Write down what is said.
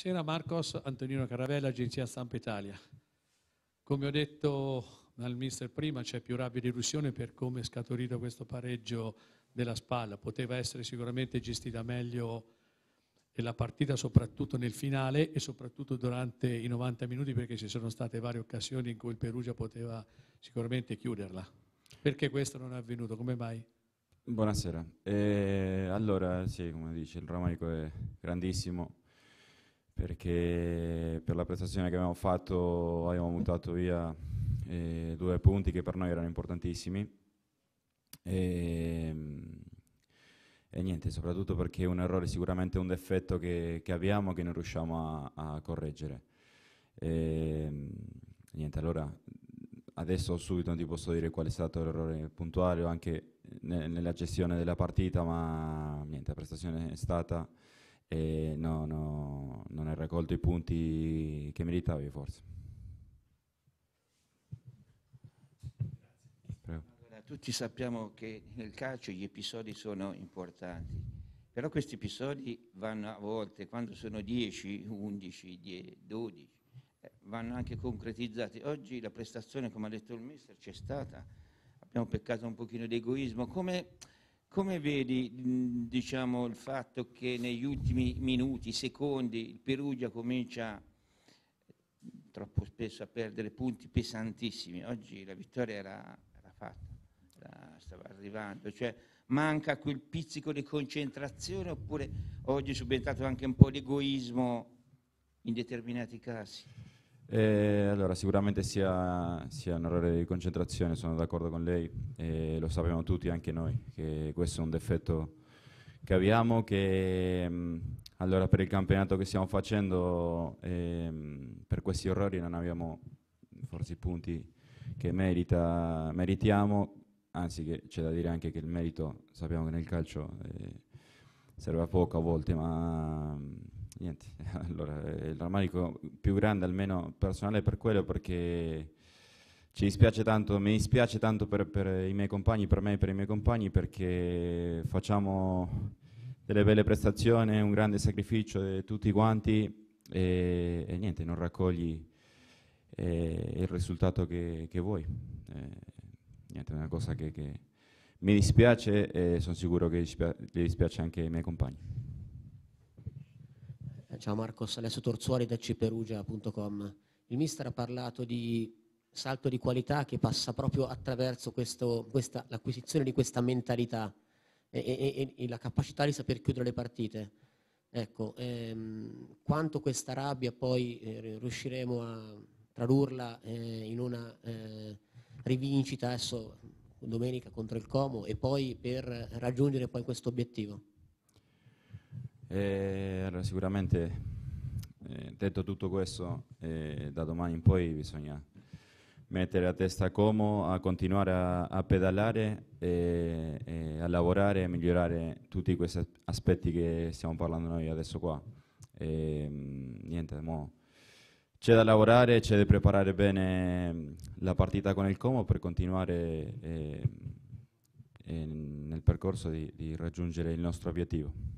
Buonasera Marcos, Antonino Caravella, Agenzia Stampa Italia. Come ho detto dal mister prima, c'è più rabbia di illusione per come è scaturito questo pareggio della spalla. Poteva essere sicuramente gestita meglio la partita, soprattutto nel finale e soprattutto durante i 90 minuti, perché ci sono state varie occasioni in cui il Perugia poteva sicuramente chiuderla. Perché questo non è avvenuto? Come mai? Buonasera. Eh, allora, sì, come dice, il Romaico è grandissimo perché per la prestazione che abbiamo fatto abbiamo buttato via eh, due punti che per noi erano importantissimi e, ehm, e, niente, soprattutto perché un errore sicuramente un difetto che, che abbiamo che non riusciamo a, a correggere. E, ehm, niente, allora adesso subito non ti posso dire qual è stato l'errore puntuale o anche ne, nella gestione della partita, ma niente, la prestazione è stata e no, no, non ha raccolto i punti che meritavi forse. Allora, tutti sappiamo che nel calcio gli episodi sono importanti, però questi episodi vanno a volte, quando sono 10, 11, 12, vanno anche concretizzati. Oggi la prestazione, come ha detto il mister, c'è stata, abbiamo peccato un pochino di egoismo, come come vedi mm, diciamo, il fatto che negli ultimi minuti, secondi, il Perugia comincia eh, troppo spesso a perdere punti pesantissimi? Oggi la vittoria era, era fatta, era, stava arrivando, cioè manca quel pizzico di concentrazione oppure oggi è subentrato anche un po' di egoismo in determinati casi? Eh, allora, sicuramente sia, sia, un errore di concentrazione, sono d'accordo con lei, eh, lo sappiamo tutti, anche noi, che questo è un difetto che abbiamo, che mh, mm, allora per il campionato che stiamo facendo, eh, per questi errori non abbiamo forse i punti che merita, meritiamo, anzi c'è da dire anche che il merito, sappiamo che nel calcio eh, serve a poco a volte, ma niente, allora il eh, rammarico più grande almeno personale per quello perché ci dispiace tanto, mi dispiace tanto per, per, i miei compagni, per me e per i miei compagni perché facciamo delle belle prestazioni, un grande sacrificio di tutti quanti e, e niente, non raccogli eh, il risultato che, che vuoi. Eh, niente, è una cosa che, che mi dispiace e sono sicuro che dispia- dispiace anche ai miei compagni ciao Marcos, Alessio Torzuoli da cperugia.com. Il mister ha parlato di salto di qualità che passa proprio attraverso questo, questa, l'acquisizione di questa mentalità e, e, e, la capacità di saper chiudere le partite. Ecco, ehm, quanto questa rabbia poi eh, riusciremo a tradurla eh, in una eh, rivincita adesso domenica contro il Como e poi per raggiungere poi questo obiettivo? E, allora, sicuramente, eh, detto tutto questo, eh, da domani in poi bisogna mettere la testa comoda, a continuare a, a pedalare e, e, a lavorare e migliorare tutti questi aspetti che stiamo parlando noi adesso qua. E, mm, niente, mo c'è da lavorare, c'è da preparare bene mm, la partita con il Como per continuare eh, mm, nel percorso di, di raggiungere il nostro obiettivo.